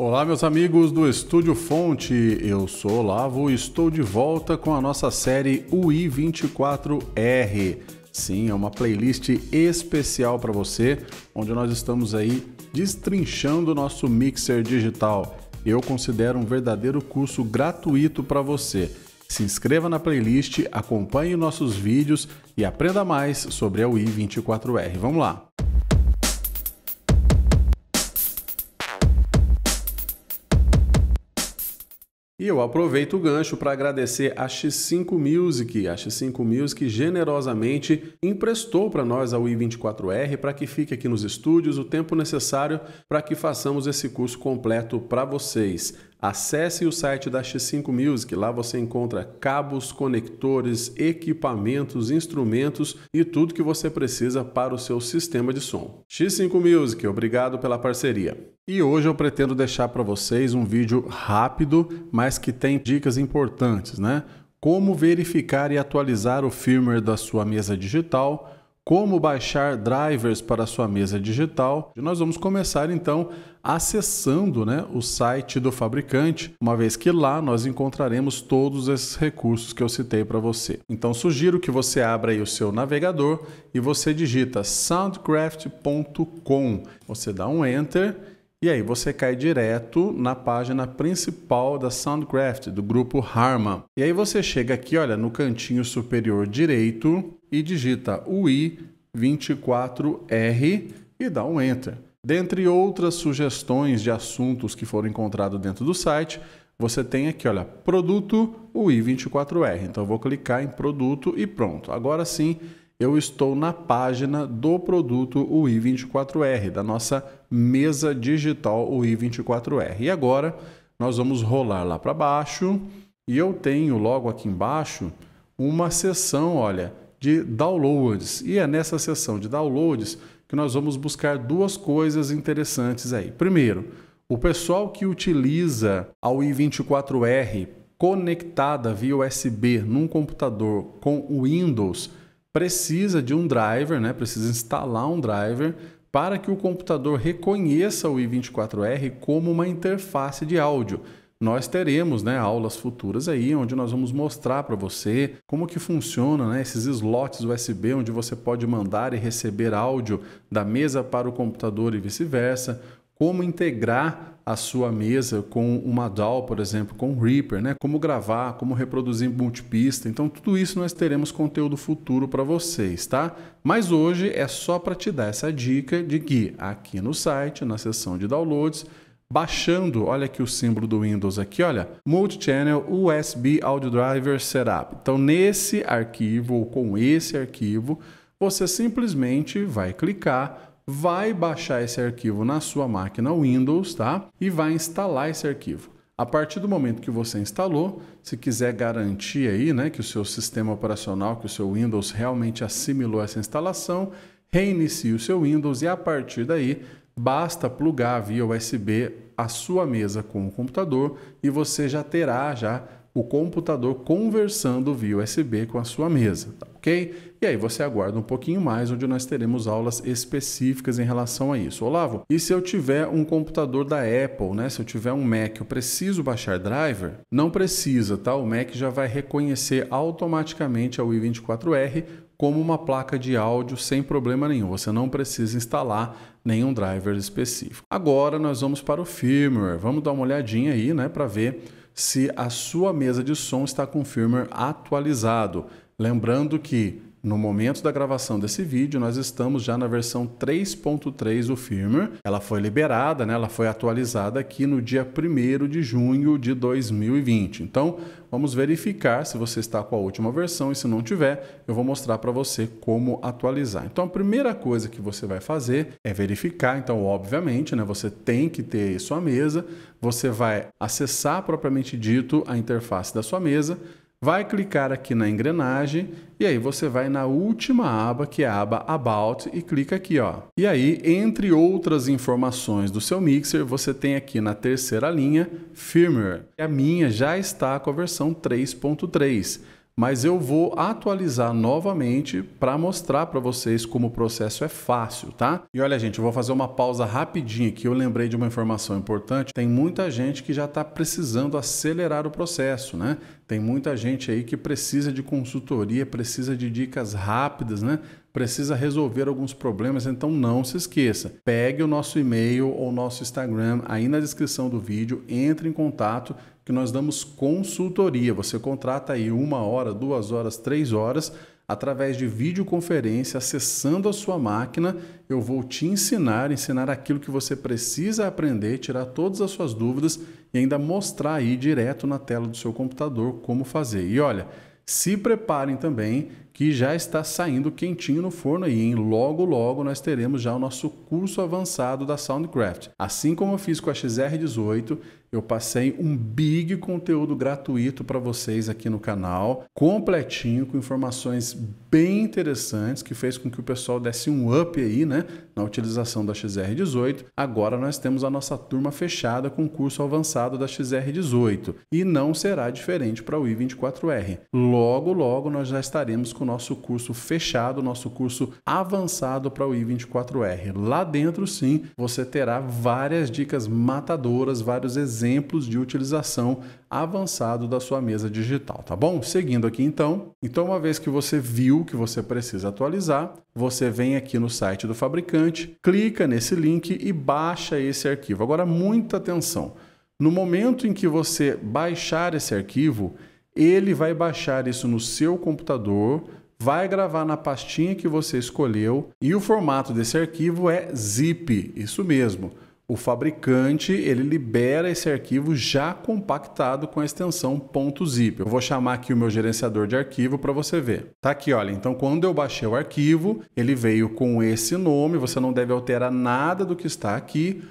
Olá, meus amigos do Estúdio Fonte. Eu sou Olavo e estou de volta com a nossa série UI24R. Sim, é uma playlist especial para você, onde nós estamos aí destrinchando o nosso mixer digital. Eu considero um verdadeiro curso gratuito para você. Se inscreva na playlist, acompanhe nossos vídeos e aprenda mais sobre a UI24R. Vamos lá! E eu aproveito o gancho para agradecer a X5 Music. A X5 Music generosamente emprestou para nós a UI24R para que fique aqui nos estúdios o tempo necessário para que façamos esse curso completo para vocês. Acesse o site da X5 Music, lá você encontra cabos, conectores, equipamentos, instrumentos e tudo que você precisa para o seu sistema de som. X5 Music, obrigado pela parceria. E hoje eu pretendo deixar para vocês um vídeo rápido, mas que tem dicas importantes, né? Como verificar e atualizar o firmware da sua mesa digital, como baixar drivers para a sua mesa digital. E nós vamos começar então acessando né, o site do fabricante, uma vez que lá nós encontraremos todos esses recursos que eu citei para você. Então sugiro que você abra o seu navegador e você digita soundcraft.com. Você dá um enter e aí você cai direto na página principal da Soundcraft, do grupo Harman. E aí você chega aqui, olha, no cantinho superior direito e digita UI24R e dá um Enter. Dentre outras sugestões de assuntos que foram encontrados dentro do site, você tem aqui, olha, produto UI24R. Então eu vou clicar em produto e pronto. Agora sim eu estou na página do produto UI 24R, da nossa mesa digital UI 24R. E agora nós vamos rolar lá para baixo e eu tenho logo aqui embaixo uma seção, olha, de downloads. E é nessa seção de downloads que nós vamos buscar duas coisas interessantes aí. Primeiro, o pessoal que utiliza a UI 24R conectada via USB num computador com Windows precisa de um driver, né? precisa instalar um driver para que o computador reconheça o i24R como uma interface de áudio. Nós teremos né, aulas futuras aí, onde nós vamos mostrar para você como que funciona né, esses slots USB, onde você pode mandar e receber áudio da mesa para o computador e vice-versa, como integrar a sua mesa com uma DAW, por exemplo, com Reaper, né? Como gravar, como reproduzir multipista. Então, tudo isso nós teremos conteúdo futuro para vocês, tá? Mas hoje é só para te dar essa dica de que aqui no site, na seção de downloads, baixando, olha aqui o símbolo do Windows aqui, olha, Multichannel USB Audio Driver Setup. Então, nesse arquivo ou com esse arquivo, você simplesmente vai clicar vai baixar esse arquivo na sua máquina Windows, tá? E vai instalar esse arquivo. A partir do momento que você instalou, se quiser garantir aí, né, que o seu sistema operacional, que o seu Windows realmente assimilou essa instalação, reinicie o seu Windows e a partir daí basta plugar via USB a sua mesa com o computador e você já terá já o computador conversando via USB com a sua mesa, tá? ok? E aí você aguarda um pouquinho mais, onde nós teremos aulas específicas em relação a isso. Olavo, e se eu tiver um computador da Apple, né? Se eu tiver um Mac, eu preciso baixar driver? Não precisa, tá? O Mac já vai reconhecer automaticamente a i24R como uma placa de áudio sem problema nenhum. Você não precisa instalar nenhum driver específico. Agora nós vamos para o firmware. Vamos dar uma olhadinha aí, né, para ver se a sua mesa de som está com firmware atualizado. Lembrando que no momento da gravação desse vídeo, nós estamos já na versão 3.3 do firmware. Ela foi liberada, né? ela foi atualizada aqui no dia 1 de junho de 2020. Então, vamos verificar se você está com a última versão e se não tiver, eu vou mostrar para você como atualizar. Então, a primeira coisa que você vai fazer é verificar. Então, obviamente, né, você tem que ter aí sua mesa. Você vai acessar propriamente dito a interface da sua mesa vai clicar aqui na engrenagem e aí você vai na última aba, que é a aba About, e clica aqui. Ó. E aí, entre outras informações do seu mixer, você tem aqui na terceira linha Firmware. A minha já está com a versão 3.3 mas eu vou atualizar novamente para mostrar para vocês como o processo é fácil, tá? E olha, gente, eu vou fazer uma pausa rapidinha que eu lembrei de uma informação importante. Tem muita gente que já está precisando acelerar o processo, né? Tem muita gente aí que precisa de consultoria, precisa de dicas rápidas, né? precisa resolver alguns problemas, então não se esqueça. Pegue o nosso e-mail ou nosso Instagram aí na descrição do vídeo, entre em contato que nós damos consultoria. Você contrata aí uma hora, duas horas, três horas através de videoconferência, acessando a sua máquina, eu vou te ensinar, ensinar aquilo que você precisa aprender, tirar todas as suas dúvidas e ainda mostrar aí direto na tela do seu computador como fazer. E olha, se preparem também que já está saindo quentinho no forno aí, hein? Logo, logo nós teremos já o nosso curso avançado da Soundcraft. Assim como eu fiz com a XR18, eu passei um big conteúdo gratuito para vocês aqui no canal, completinho, com informações bem interessantes, que fez com que o pessoal desse um up aí, né, na utilização da XR18. Agora nós temos a nossa turma fechada com o curso avançado da XR18 e não será diferente para o i24R. Logo, logo nós já estaremos com o nosso curso fechado, nosso curso avançado para o i24R. Lá dentro, sim, você terá várias dicas matadoras, vários exemplos exemplos de utilização avançado da sua mesa digital, tá bom? Seguindo aqui então, então uma vez que você viu que você precisa atualizar, você vem aqui no site do fabricante, clica nesse link e baixa esse arquivo. Agora muita atenção. No momento em que você baixar esse arquivo, ele vai baixar isso no seu computador, vai gravar na pastinha que você escolheu e o formato desse arquivo é zip, isso mesmo o fabricante ele libera esse arquivo já compactado com a extensão .zip. Eu vou chamar aqui o meu gerenciador de arquivo para você ver. Tá aqui, olha. Então, quando eu baixei o arquivo, ele veio com esse nome. Você não deve alterar nada do que está aqui.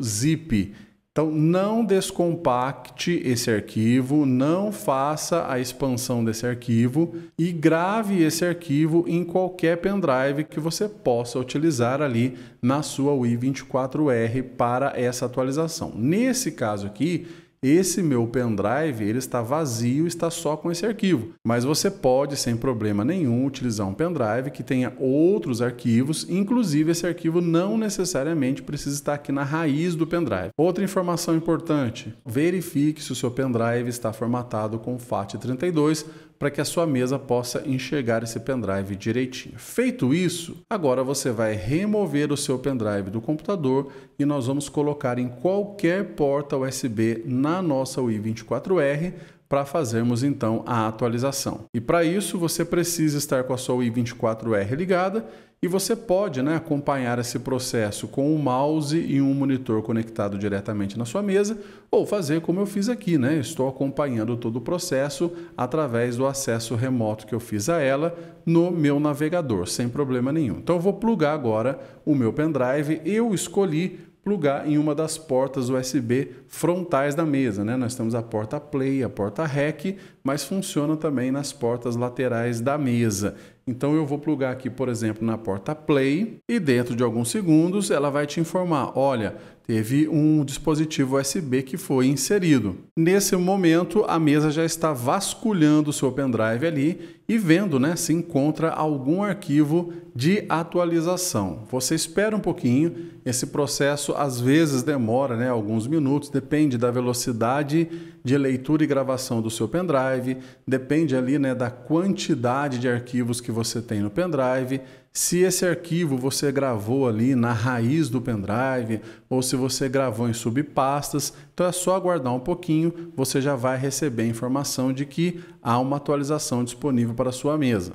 .zip. Então, não descompacte esse arquivo, não faça a expansão desse arquivo e grave esse arquivo em qualquer pendrive que você possa utilizar ali na sua UI24R para essa atualização. Nesse caso aqui, esse meu pendrive ele está vazio, está só com esse arquivo, mas você pode sem problema nenhum utilizar um pendrive que tenha outros arquivos, inclusive esse arquivo não necessariamente precisa estar aqui na raiz do pendrive. Outra informação importante: verifique se o seu pendrive está formatado com FAT32 para que a sua mesa possa enxergar esse pendrive direitinho. Feito isso, agora você vai remover o seu pendrive do computador e nós vamos colocar em qualquer porta USB na nossa UI24R para fazermos então a atualização. E para isso você precisa estar com a sua i24R ligada e você pode né, acompanhar esse processo com um mouse e um monitor conectado diretamente na sua mesa, ou fazer como eu fiz aqui, né? Estou acompanhando todo o processo através do acesso remoto que eu fiz a ela no meu navegador, sem problema nenhum. Então eu vou plugar agora o meu pendrive, eu escolhi plugar em uma das portas USB frontais da mesa. Né? Nós temos a porta Play, a porta REC, mas funciona também nas portas laterais da mesa. Então eu vou plugar aqui, por exemplo, na porta play e dentro de alguns segundos ela vai te informar, olha, teve um dispositivo USB que foi inserido. Nesse momento a mesa já está vasculhando o seu pendrive ali e vendo, né, se encontra algum arquivo de atualização. Você espera um pouquinho, esse processo às vezes demora, né, alguns minutos, depende da velocidade de leitura e gravação do seu pendrive, depende ali né, da quantidade de arquivos que você tem no pendrive, se esse arquivo você gravou ali na raiz do pendrive ou se você gravou em subpastas, então é só aguardar um pouquinho, você já vai receber a informação de que há uma atualização disponível para a sua mesa.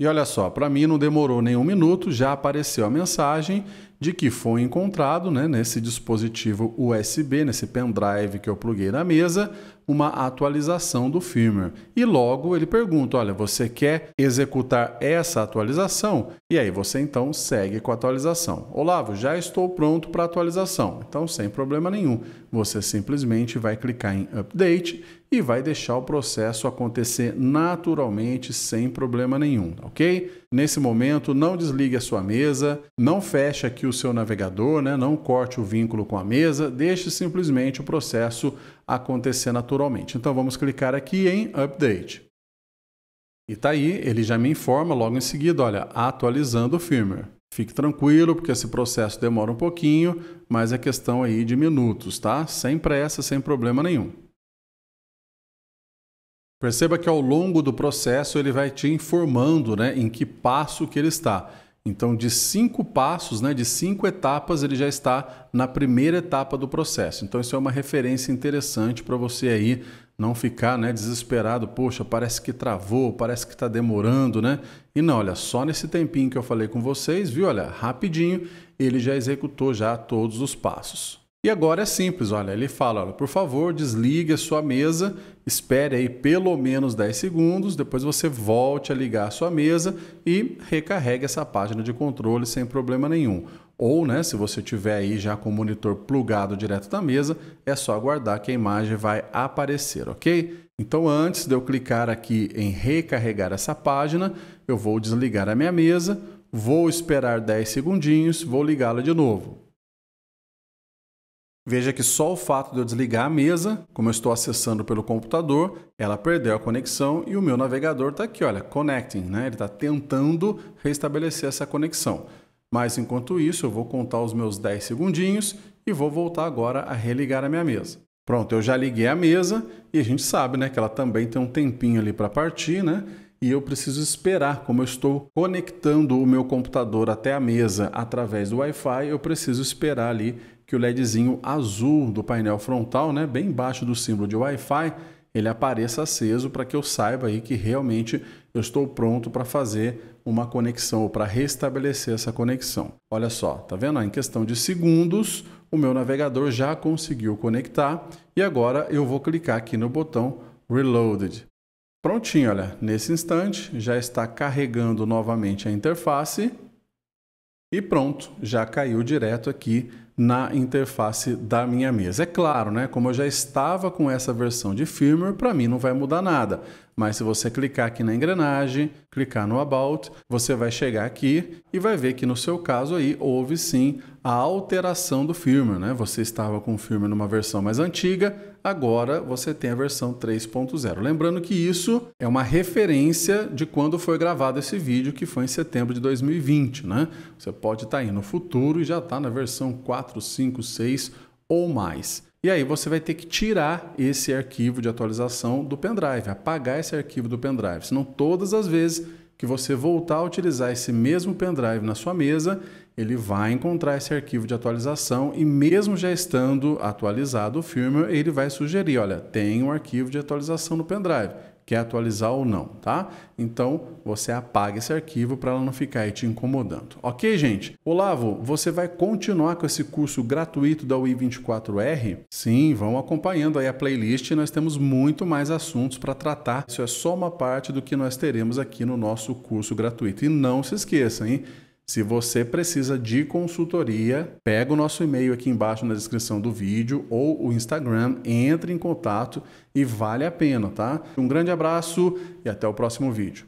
E olha só, para mim não demorou nenhum minuto, já apareceu a mensagem de que foi encontrado né, nesse dispositivo USB, nesse pendrive que eu pluguei na mesa, uma atualização do firmware. E logo ele pergunta: olha, você quer executar essa atualização? E aí você então segue com a atualização. Olavo, já estou pronto para a atualização. Então, sem problema nenhum, você simplesmente vai clicar em Update e vai deixar o processo acontecer naturalmente, sem problema nenhum, ok? Nesse momento, não desligue a sua mesa, não feche aqui o seu navegador, né? não corte o vínculo com a mesa, deixe simplesmente o processo acontecer naturalmente. Então vamos clicar aqui em Update. E tá aí, ele já me informa logo em seguida, olha, atualizando o firmware. Fique tranquilo, porque esse processo demora um pouquinho, mas é questão aí de minutos, tá? Sem pressa, sem problema nenhum. Perceba que ao longo do processo ele vai te informando né, em que passo que ele está. Então, de cinco passos, né, de cinco etapas, ele já está na primeira etapa do processo. Então, isso é uma referência interessante para você aí não ficar né, desesperado. Poxa, parece que travou, parece que está demorando, né? E não, olha, só nesse tempinho que eu falei com vocês, viu? Olha, rapidinho, ele já executou já todos os passos. E agora é simples, olha, ele fala, olha, por favor, desligue a sua mesa, espere aí pelo menos 10 segundos, depois você volte a ligar a sua mesa e recarregue essa página de controle sem problema nenhum. Ou, né, se você tiver aí já com o monitor plugado direto da mesa, é só aguardar que a imagem vai aparecer, ok? Então, antes de eu clicar aqui em recarregar essa página, eu vou desligar a minha mesa, vou esperar 10 segundinhos, vou ligá-la de novo. Veja que só o fato de eu desligar a mesa, como eu estou acessando pelo computador, ela perdeu a conexão e o meu navegador está aqui, olha, connecting, né? Ele está tentando restabelecer essa conexão. Mas enquanto isso, eu vou contar os meus 10 segundinhos e vou voltar agora a religar a minha mesa. Pronto, eu já liguei a mesa e a gente sabe né, que ela também tem um tempinho ali para partir, né? e eu preciso esperar. Como eu estou conectando o meu computador até a mesa através do Wi-Fi, eu preciso esperar ali que o LEDzinho azul do painel frontal, né, bem embaixo do símbolo de Wi-Fi, ele apareça aceso para que eu saiba aí que realmente eu estou pronto para fazer uma conexão ou para restabelecer essa conexão. Olha só, tá vendo? Em questão de segundos, o meu navegador já conseguiu conectar e agora eu vou clicar aqui no botão Reloaded. Prontinho, olha. Nesse instante, já está carregando novamente a interface. E pronto, já caiu direto aqui na interface da minha mesa. É claro, né? Como eu já estava com essa versão de firmware, para mim não vai mudar nada. Mas se você clicar aqui na engrenagem, clicar no About, você vai chegar aqui e vai ver que no seu caso aí houve sim a alteração do firmware, né? Você estava com o firmware numa versão mais antiga, agora você tem a versão 3.0. Lembrando que isso é uma referência de quando foi gravado esse vídeo, que foi em setembro de 2020, né? Você pode estar tá aí no futuro e já está na versão 4, 5, 6 ou mais. E aí você vai ter que tirar esse arquivo de atualização do pendrive, apagar esse arquivo do pendrive. Senão todas as vezes que você voltar a utilizar esse mesmo pendrive na sua mesa, ele vai encontrar esse arquivo de atualização e mesmo já estando atualizado o firmware, ele vai sugerir, olha, tem um arquivo de atualização no pendrive quer atualizar ou não, tá? Então você apaga esse arquivo para ela não ficar aí te incomodando. Ok, gente? Olavo, você vai continuar com esse curso gratuito da UI24R? Sim, vão acompanhando aí a playlist, nós temos muito mais assuntos para tratar. Isso é só uma parte do que nós teremos aqui no nosso curso gratuito. E não se esqueça, hein? Se você precisa de consultoria, pega o nosso e-mail aqui embaixo na descrição do vídeo ou o Instagram, entre em contato e vale a pena, tá? Um grande abraço e até o próximo vídeo.